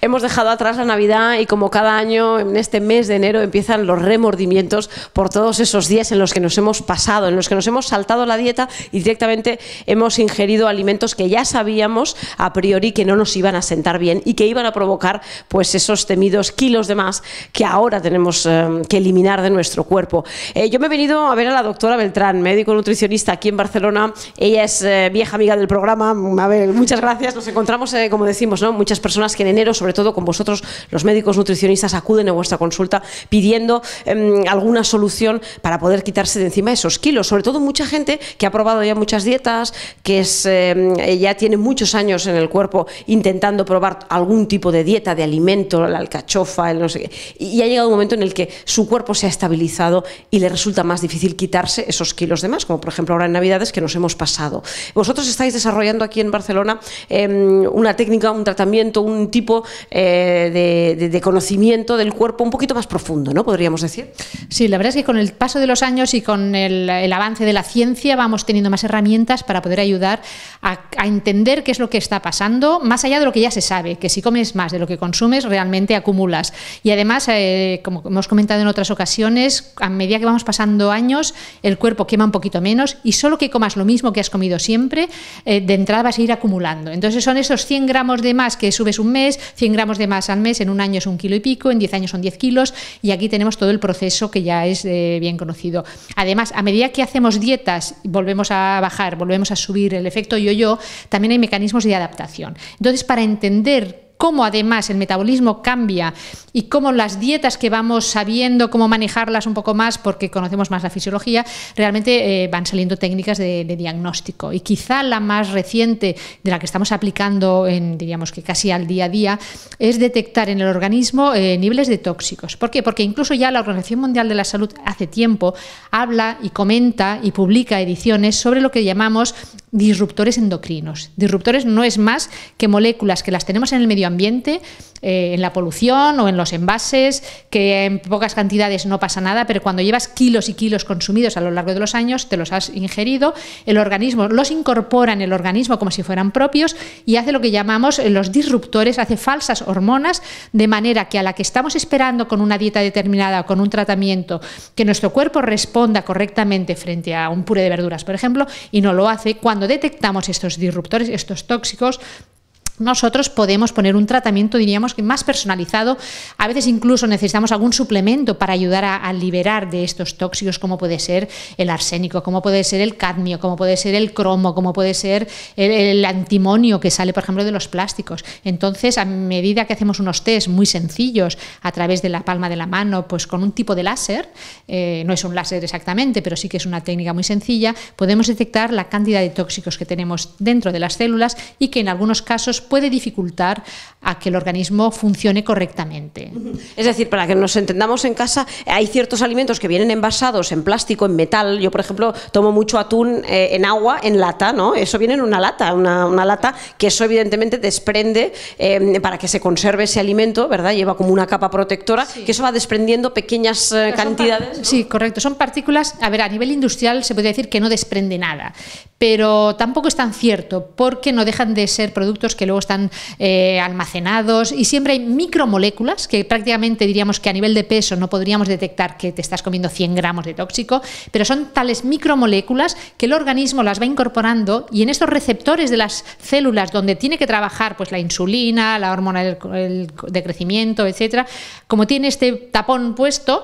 Hemos dejado atrás la Navidad y como cada año en este mes de enero empiezan los remordimientos por todos esos días en los que nos hemos pasado, en los que nos hemos saltado la dieta y directamente hemos ingerido alimentos que ya sabíamos a priori que no nos iban a sentar bien y que iban a provocar pues esos temidos kilos de más que ahora tenemos eh, que eliminar de nuestro cuerpo. Eh, yo me he venido a ver a la doctora Beltrán, médico nutricionista aquí en Barcelona. Ella es eh, vieja amiga del programa. muchas gracias. Nos encontramos, como decimos, ¿no? muchas personas que en enero sobre sobre todo con vosotros, los médicos nutricionistas, acuden a vuestra consulta pidiendo em, alguna solución para poder quitarse de encima esos kilos. Sobre todo mucha gente que ha probado ya muchas dietas, que es, em, ya tiene muchos años en el cuerpo intentando probar algún tipo de dieta, de alimento, la alcachofa, el no sé qué. Y ha llegado un momento en el que su cuerpo se ha estabilizado y le resulta más difícil quitarse esos kilos de más, como por ejemplo ahora en Navidades que nos hemos pasado. Vosotros estáis desarrollando aquí en Barcelona em, una técnica, un tratamiento, un tipo eh, de, conocimiento del cuerpo un poquito más profundo, ¿no? Podríamos decir. Sí, la verdad es que con el paso de los años y con el, avance de la ciencia vamos teniendo más herramientas para poder ayudar a, entender qué es lo que está pasando, más allá de lo que ya se sabe, que si comes más de lo que consumes, realmente acumulas. Y además, eh, como hemos comentado en otras ocasiones, a medida que vamos pasando años, el cuerpo quema un poquito menos y solo que comas lo mismo que has comido siempre, eh, de entrada vas a ir acumulando. Entonces son esos 100 gramos de más que subes un mes, 100 gramos de más al mes en un año es un kilo y pico, en 10 años son 10 kilos y aquí tenemos todo el proceso que ya es eh, bien conocido. Además, a medida que hacemos dietas, volvemos a bajar, volvemos a subir el efecto yo-yo, también hay mecanismos de adaptación. Entonces, para entender cómo además el metabolismo cambia y cómo las dietas que vamos sabiendo cómo manejarlas un poco más porque conocemos más la fisiología, realmente eh, van saliendo técnicas de, diagnóstico. Y quizá la más reciente de la que estamos aplicando, en, diríamos que casi al día a día, es detectar en el organismo eh, niveles de tóxicos. ¿Por qué? Porque incluso ya la Organización Mundial de la Salud hace tiempo habla y comenta y publica ediciones sobre lo que llamamos disruptores endocrinos. Disruptores no es más que moléculas que las tenemos en el medio ambiente, eh, en la polución o en los envases, que en pocas cantidades no pasa nada, pero cuando llevas kilos y kilos consumidos a lo largo de los años, te los has ingerido, el organismo los incorpora en el organismo como si fueran propios y hace lo que llamamos eh, los disruptores, hace falsas hormonas, de manera que a la que estamos esperando con una dieta determinada o con un tratamiento, que nuestro cuerpo responda correctamente frente a un puré de verduras, por ejemplo, y no lo hace, cuando detectamos estos disruptores, estos tóxicos, nosotros podemos poner un tratamiento, diríamos que más personalizado. A veces incluso necesitamos algún suplemento para ayudar a, liberar de estos tóxicos, como puede ser el arsénico, como puede ser el cadmio, como puede ser el cromo, como puede ser el, antimonio que sale, por ejemplo, de los plásticos. Entonces, a medida que hacemos unos test muy sencillos a través de la palma de la mano, pues con un tipo de láser, eh, no es un láser exactamente, pero sí que es una técnica muy sencilla, podemos detectar la cantidad de tóxicos que tenemos dentro de las células y que en algunos casos puede dificultar a que el organismo funcione correctamente. Es decir, para que nos entendamos en casa, hay ciertos alimentos que vienen envasados en plástico, en metal. Yo, por ejemplo, tomo mucho atún eh, en agua, en lata, ¿no? Eso viene en una lata, una, lata que eso evidentemente desprende eh, para que se conserve ese alimento, ¿verdad? Lleva como una capa protectora, que eso va desprendiendo pequeñas eh, cantidades. Sí, correcto. Son partículas, a ver, a nivel industrial se puede decir que no desprende nada, pero tampoco es tan cierto porque no dejan de ser productos que luego están eh, almacenados y siempre hay micromoléculas que prácticamente diríamos que a nivel de peso no podríamos detectar que te estás comiendo 100 gramos de tóxico, pero son tales micromoléculas que el organismo las va incorporando y en estos receptores de las células donde tiene que trabajar pues la insulina, la hormona de crecimiento, etcétera, como tiene este tapón puesto,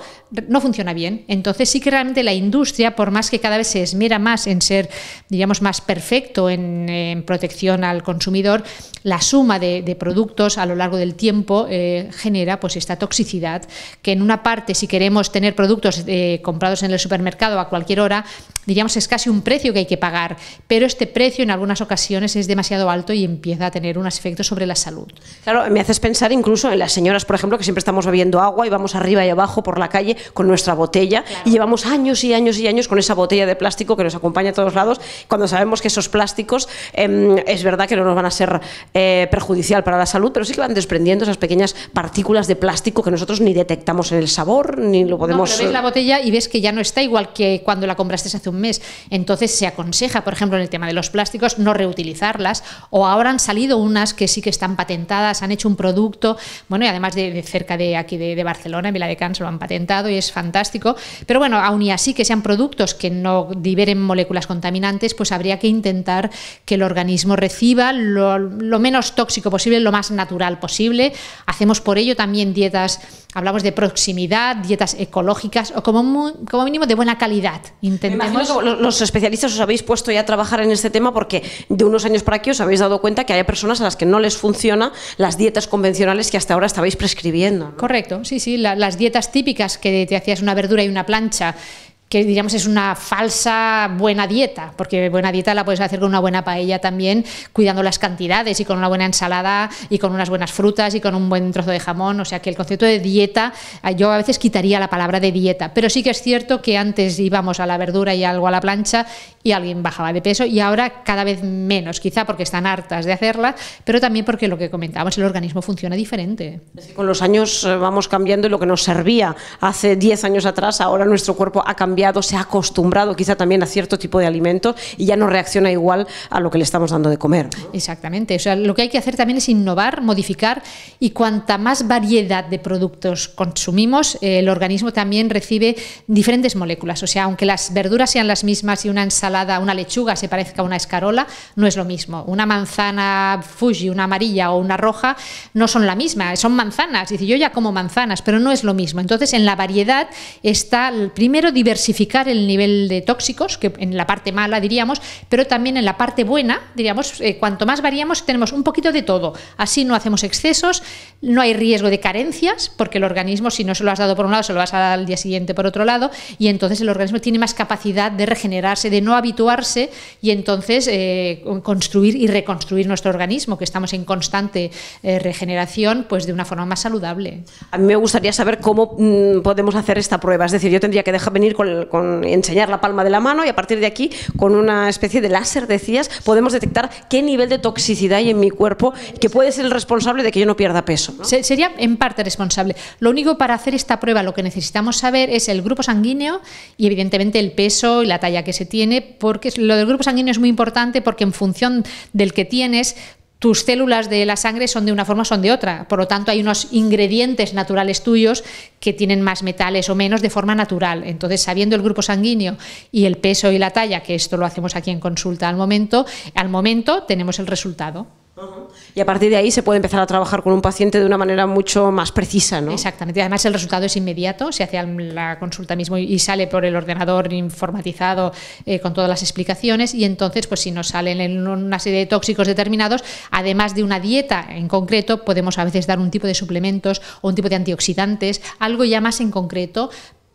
no funciona bien. Entonces sí que realmente la industria, por más que cada vez se esmera más en ser, digamos, más perfecto en protección al consumidor, la suma de, productos a lo largo del tiempo eh, genera pues esta toxicidad que en una parte si queremos tener productos eh, comprados en el supermercado a cualquier hora, diríamos, es casi un precio que hay que pagar, pero este precio en algunas ocasiones es demasiado alto y empieza a tener un efecto sobre la salud. Claro, me haces pensar incluso en las señoras, por ejemplo, que siempre estamos bebiendo agua y vamos arriba y abajo por la calle con nuestra botella y llevamos años y años y años con esa botella de plástico que nos acompaña a todos lados, cuando sabemos que esos plásticos em, es verdad que no nos van a ser eh, perjudicial para la salud, pero sí que van desprendiendo esas pequeñas partículas de plástico que nosotros ni detectamos en el sabor, ni lo podemos... pero ves la eh, botella y ves que ya no está igual que cuando la compraste hace un mes. Entonces se aconseja, por ejemplo, en el tema de los plásticos, no reutilizarlas. O ahora han salido unas que sí que están patentadas, han hecho un producto, bueno, y además de, cerca de aquí de, Barcelona, en canso lo han patentado y es fantástico. Pero bueno, aun y así que sean productos que no liberen moléculas contaminantes, pues habría que intentar que el organismo reciba lo, menos tóxico posible, lo más natural posible. Hacemos por ello también dietas, hablamos de proximidad, dietas ecológicas o como, como mínimo de buena calidad. Intentemos los especialistas os habéis puesto ya a trabajar en este tema porque de unos años para aquí os habéis dado cuenta que hay personas a las que no les funciona las dietas convencionales que hasta ahora estabais prescribiendo. Correcto, sí, sí, las dietas típicas que te hacías una verdura y una plancha que diríamos es una falsa buena dieta, porque buena dieta la puedes hacer con una buena paella también, cuidando las cantidades y con una buena ensalada y con unas buenas frutas y con un buen trozo de jamón, o sea que el concepto de dieta, eh, yo a veces quitaría la palabra de dieta, pero sí que es cierto que antes íbamos a la verdura y algo a la plancha y alguien bajaba de peso y ahora cada vez menos, quizá porque están hartas de hacerla, pero también porque lo que comentábamos, el organismo funciona diferente. Con los años eh, vamos cambiando y lo que nos servía hace 10 años atrás, ahora nuestro cuerpo ha cambiado se ha acostumbrado quizá también a cierto tipo de alimentos y ya no reacciona igual a lo que le estamos dando de comer. Exactamente. O sea, lo que hay que hacer también es innovar, modificar y cuanta más variedad de productos consumimos, eh, el organismo también recibe diferentes moléculas. O sea, aunque las verduras sean las mismas y una ensalada, una lechuga se parezca a una escarola, no es lo mismo. Una manzana Fuji, una amarilla o una roja no son la misma, son manzanas. Dice, yo ya como manzanas, pero no es lo mismo. Entonces, en la variedad está el primero diversidad el nivel de tóxicos, que en la parte mala diríamos, pero también en la parte buena, diríamos, eh, cuanto más variamos tenemos un poquito de todo. Así no hacemos excesos, no hay riesgo de carencias, porque el organismo si no se lo has dado por un lado, se lo vas a dar al día siguiente por otro lado, y entonces el organismo tiene más capacidad de regenerarse, de no habituarse y entonces eh, construir y reconstruir nuestro organismo, que estamos en constante eh, regeneración, pues de una forma más saludable. A mí me gustaría saber cómo mm, podemos hacer esta prueba, es decir, yo tendría que dejar venir con enseñar la palma de la mano y a partir de aquí, con una especie de láser, decías, podemos detectar qué nivel de toxicidad hay en mi cuerpo que puede ser el responsable de que yo no pierda peso. Sería en parte responsable. Lo único para hacer esta prueba, lo que necesitamos saber es el grupo sanguíneo y evidentemente el peso y la talla que se tiene, porque lo del grupo sanguíneo es muy importante porque en función del que tienes, tus células de la sangre son de una forma o son de otra. Por lo tanto, hay unos ingredientes naturales tuyos que tienen más metales o menos de forma natural. Entonces, sabiendo el grupo sanguíneo y el peso y la talla, que esto lo hacemos aquí en consulta al momento, al momento tenemos el resultado. Y a partir de ahí se puede empezar a trabajar con un paciente de una manera mucho más precisa, ¿no? Exactamente. Además, el resultado es inmediato. Se hace la consulta mismo y sale por el ordenador informatizado eh, con todas las explicaciones. Y entonces, pues si nos salen una serie de tóxicos determinados, además de una dieta en concreto, podemos a veces dar un tipo de suplementos o un tipo de antioxidantes, algo ya más en concreto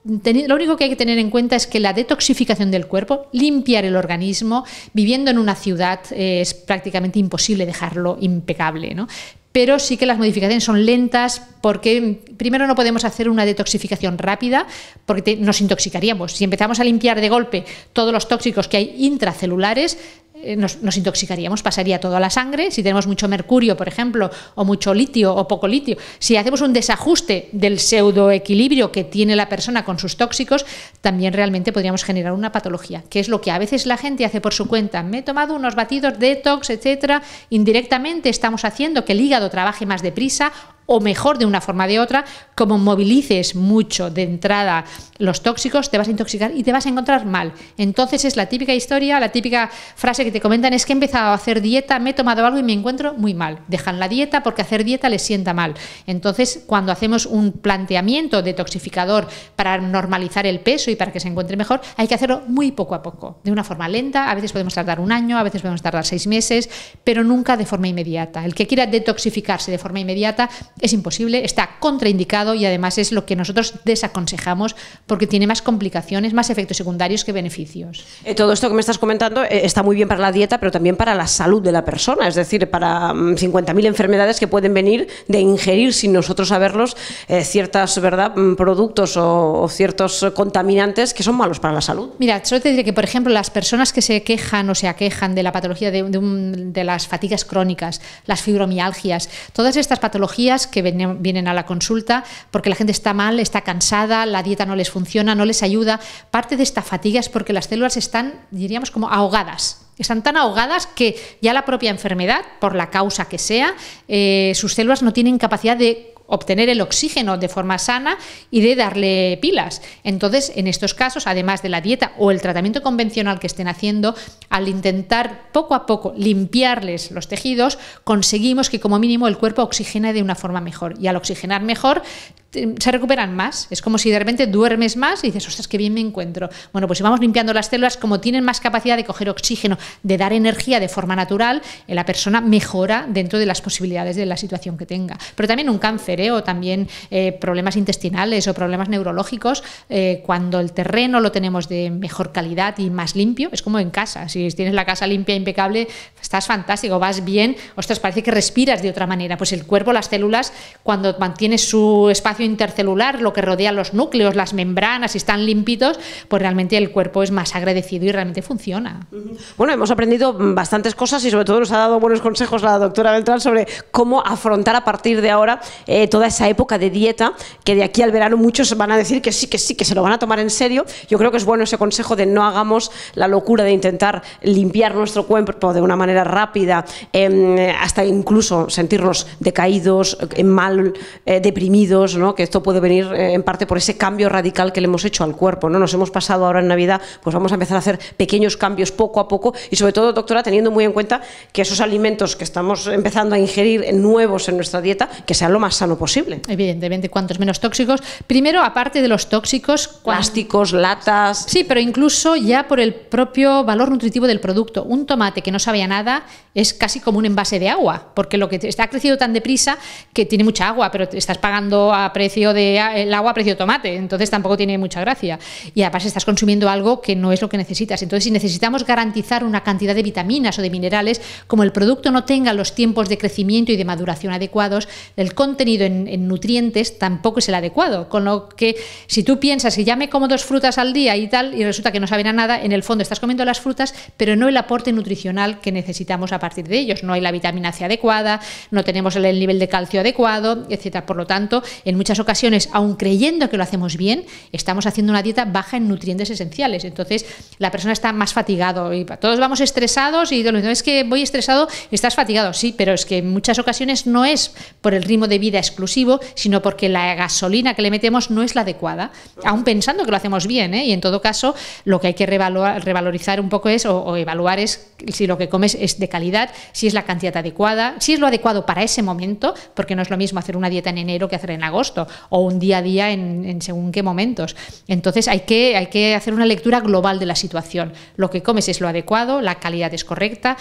lo único que hay que tener en cuenta es que la detoxificación del cuerpo, limpiar el organismo, viviendo en una ciudad eh, es prácticamente imposible dejarlo impecable, ¿no? Pero sí que las modificaciones son lentas porque mm, primero no podemos hacer una detoxificación rápida porque nos intoxicaríamos. Si empezamos a limpiar de golpe todos los tóxicos que hay intracelulares, eh, nos, intoxicaríamos, pasaría todo a la sangre. Si tenemos mucho mercurio, por ejemplo, o mucho litio o poco litio, si hacemos un desajuste del pseudoequilibrio que tiene la persona con sus tóxicos, también realmente podríamos generar una patología, que es lo que a veces la gente hace por su cuenta. Me he tomado unos batidos detox, etcétera. Indirectamente estamos haciendo que el hígado trabaje más deprisa o mejor de una forma de otra, como movilices mucho de entrada los tóxicos, te vas a intoxicar y te vas a encontrar mal. Entonces es la típica historia, la típica frase que te comentan es que he empezado a hacer dieta, me he tomado algo y me encuentro muy mal. Dejan la dieta porque hacer dieta les sienta mal. Entonces, cuando hacemos un planteamiento detoxificador para normalizar el peso y para que se encuentre mejor, hay que hacerlo muy poco a poco, de una forma lenta, a veces podemos tardar un año, a veces podemos tardar seis meses, pero nunca de forma inmediata. El que quiera detoxificarse de forma inmediata es imposible, está contraindicado y además es lo que nosotros desaconsejamos porque tiene más complicaciones, más efectos secundarios que beneficios. Eh, todo esto que me estás comentando eh, está muy bien para la dieta, pero también para la salud de la persona, es decir, para 50.000 mm, enfermedades que pueden venir de ingerir sin nosotros saberlos eh, ciertos ¿verdad? Mm, productos o, ciertos contaminantes que son malos para la salud. Mira, solo te diré que, por ejemplo, las personas que se quejan o se aquejan de la patología de las fatigas crónicas, las fibromialgias, todas estas patologías que vienen a la consulta porque la gente está mal, está cansada, la dieta no les funciona, no les ayuda. Parte de esta fatiga es porque las células están, diríamos, como ahogadas están tan ahogadas que ya la propia enfermedad, por la causa que sea, eh, sus células no tienen capacidad de obtener el oxígeno de forma sana y de darle pilas. Entonces, en estos casos, además de la dieta o el tratamiento convencional que estén haciendo, al intentar poco a poco limpiarles los tejidos, conseguimos que como mínimo el cuerpo oxigene de una forma mejor. Y al oxigenar mejor, se recuperan más. Es como si de repente duermes más y dices, ostras, qué bien me encuentro. Bueno, pues si vamos limpiando las células, como tienen más capacidad de coger oxígeno de dar energía de forma natural, eh, la persona mejora dentro de las posibilidades de la situación que tenga. Pero también un cáncer eh, o también eh, problemas intestinales o problemas neurológicos, cuando el terreno lo tenemos de mejor calidad y más limpio, es como en casa. Si tienes la casa limpia, e impecable, estás fantástico, vas bien, ostras, parece que respiras de otra manera. Pues el cuerpo, las células, cuando mantiene su espacio intercelular, lo que rodea los núcleos, las membranas, están limpitos, pues realmente el cuerpo es más agradecido y realmente funciona. Bueno, hemos aprendido bastantes cosas y sobre todo nos ha dado buenos consejos la doctora Beltrán sobre cómo afrontar a partir de ahora eh, toda esa época de dieta que de aquí al verano muchos van a decir que sí, que sí, que se lo van a tomar en serio. Yo creo que es bueno ese consejo de no hagamos la locura de intentar limpiar nuestro cuerpo de una manera rápida, em, hasta incluso sentirnos decaídos, eh, mal, eh, deprimidos, ¿no? que esto puede venir en parte por ese cambio radical que le hemos hecho al cuerpo. ¿no? Nos hemos pasado ahora en Navidad, pues vamos a empezar a hacer pequeños cambios poco a poco y sobre todo, doctora, teniendo muy en cuenta que esos alimentos que estamos empezando a ingerir nuevos en nuestra dieta, que sean lo más sano posible. Evidentemente, cuantos menos tóxicos. Primero, aparte de los tóxicos... Plásticos, latas... Sí, pero incluso ya por el propio valor nutritivo del producto. Un tomate que no sabía nada es casi como un envase de agua, porque lo que está crecido tan deprisa que tiene mucha agua, pero estás pagando a precio de el agua a precio de tomate, entonces tampoco tiene mucha gracia. Y además estás consumiendo algo que no es lo que necesitas. Entonces, si necesitamos garantizar una cantidad de vitaminas o de minerales, como el producto no tenga los tiempos de crecimiento y de maduración adecuados, el contenido en, nutrientes tampoco es el adecuado. Con lo que si tú piensas que ya me como dos frutas al día y tal, y resulta que no saben a nada, en el fondo estás comiendo las frutas, pero no el aporte nutricional que necesitamos a partir de ellos. No hay la vitamina C adecuada, no tenemos el nivel de calcio adecuado, etcétera. Por lo tanto, en muchas ocasiones, aun creyendo que lo hacemos bien, estamos haciendo una dieta baja en nutrientes esenciales. Entonces, la persona está más fatigado y para todos vamos estresados y no es que voy estresado, estás fatigado, sí, pero es que en muchas ocasiones no es por el ritmo de vida exclusivo, sino porque la gasolina que le metemos no es la adecuada, aún pensando que lo hacemos bien, ¿eh? y en todo caso lo que hay que revalorizar un poco es o, evaluar es si lo que comes es de calidad, si es la cantidad adecuada, si es lo adecuado para ese momento, porque no es lo mismo hacer una dieta en enero que hacer en agosto, o un día a día en, en según qué momentos. Entonces hay que, hay que hacer una lectura global de la situación. Lo que comes es lo adecuado, la calidad es correcta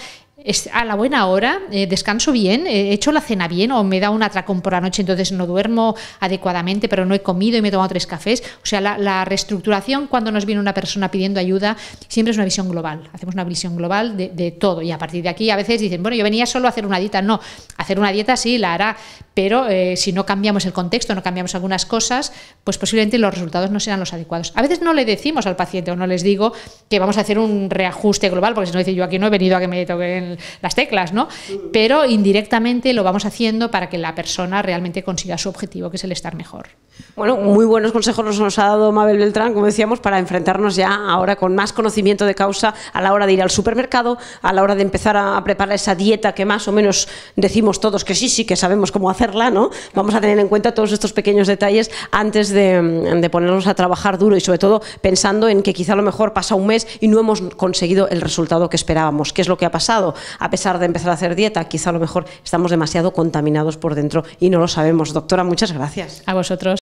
a la buena hora, eh, descanso bien, he eh, hecho la cena bien o me da un atracón por la noche, entonces no duermo adecuadamente, pero no he comido y me he tomado tres cafés. O sea, la, reestructuración cuando nos viene una persona pidiendo ayuda siempre es una visión global. Hacemos una visión global de, todo y a partir de aquí a veces dicen, bueno, yo venía solo a hacer una dieta. No, hacer una dieta sí la hará, pero eh, si no cambiamos el contexto, no cambiamos algunas cosas, pues posiblemente los resultados no serán los adecuados. A veces no le decimos al paciente o no les digo que vamos a hacer un reajuste global, porque si no dice yo aquí no he venido a que me toquen las teclas, ¿no? Pero indirectamente lo vamos haciendo para que la persona realmente consiga su objetivo, que es el estar mejor. Bueno, muy buenos consejos nos ha dado Mabel Beltrán, como decíamos, para enfrentarnos ya ahora con más conocimiento de causa a la hora de ir al supermercado, a la hora de empezar a preparar esa dieta que más o menos decimos todos que sí, sí, que sabemos cómo hacerla, ¿no? Vamos a tener en cuenta todos estos pequeños detalles antes de, ponernos a trabajar duro y sobre todo pensando en que quizá a lo mejor pasa un mes y no hemos conseguido el resultado que esperábamos. ¿Qué es lo que ha pasado? A pesar de empezar a hacer dieta, quizá a lo mejor estamos demasiado contaminados por dentro y no lo sabemos. Doctora, muchas gracias. A vosotros.